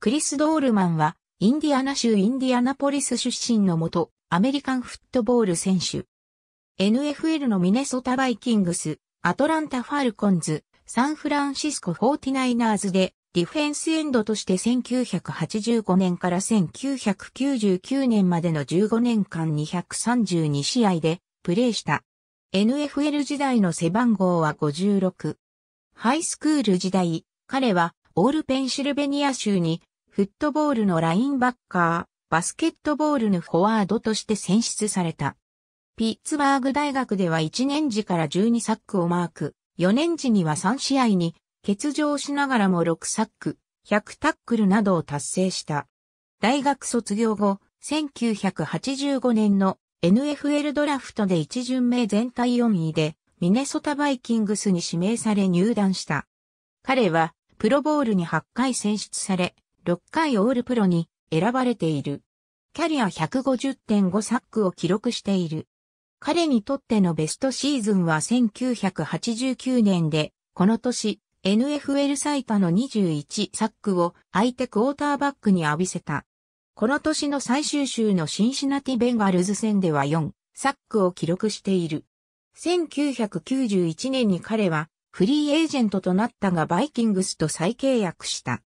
クリス・ドールマンは、インディアナ州インディアナポリス出身のもと、アメリカンフットボール選手。NFL のミネソタバイキングス、アトランタ・ファルコンズ、サンフランシスコ・フォーティナイナーズで、ディフェンスエンドとして1985年から1999年までの15年間232試合でプレーした。NFL 時代の背番号は56。ハイスクール時代、彼はオールペンシルベニア州にフットボールのラインバッカー、バスケットボールのフォワードとして選出された。ピッツバーグ大学では1年時から12サックをマーク、4年時には3試合に欠場しながらも6サック、100タックルなどを達成した。大学卒業後、1985年の NFL ドラフトで1巡目全体4位で、ミネソタバイキングスに指名され入団した。彼は、プロボールに8回選出され、6回オールプロに選ばれている。キャリア150.5サックを記録している。彼にとってのベストシーズンは1989年で、この年、NFL 最多の21サックを相手クォーターバックに浴びせた。この年の最終週のシンシナティベンガルズ戦では4サックを記録している。1991年に彼はフリーエージェントとなったがバイキングスと再契約した。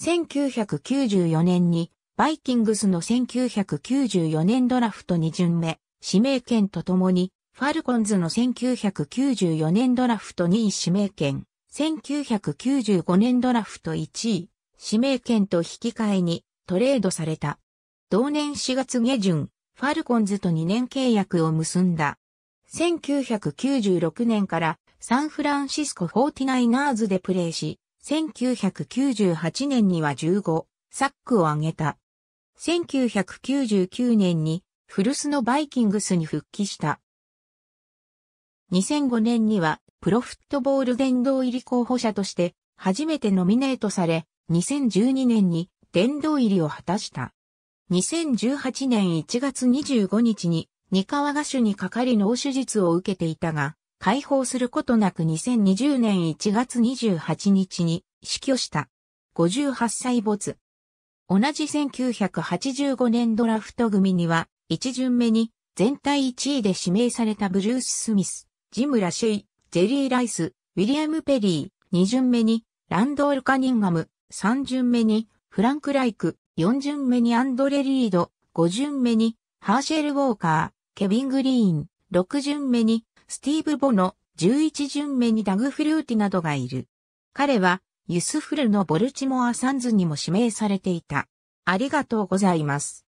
1994年に、バイキングスの1994年ドラフト2巡目、指名権とともに、ファルコンズの1994年ドラフト2位指名権、1995年ドラフト1位、指名権と引き換えにトレードされた。同年4月下旬、ファルコンズと2年契約を結んだ。1996年からサンフランシスコ 49ers でプレーし、1998年には15サックを挙げた。1999年に古巣のバイキングスに復帰した。2005年にはプロフットボール殿堂入り候補者として初めてノミネートされ、2012年に殿堂入りを果たした。2018年1月25日に、三河賀主にかかり脳手術を受けていたが、解放することなく2020年1月28日に死去した。58歳没。同じ1985年ドラフト組には、1巡目に全体1位で指名されたブルース・スミス、ジム・ラシェイ、ジェリー・ライス、ウィリアム・ペリー、2巡目にランドール・カニンガム、3巡目にフランク・ライク、4巡目にアンドレ・リード、5巡目にハーシェル・ウォーカー、ケビン・グリーン、6巡目にスティーブ・ボノ、11巡目にダグ・フルーティなどがいる。彼は、ユスフルのボルチモア・サンズにも指名されていた。ありがとうございます。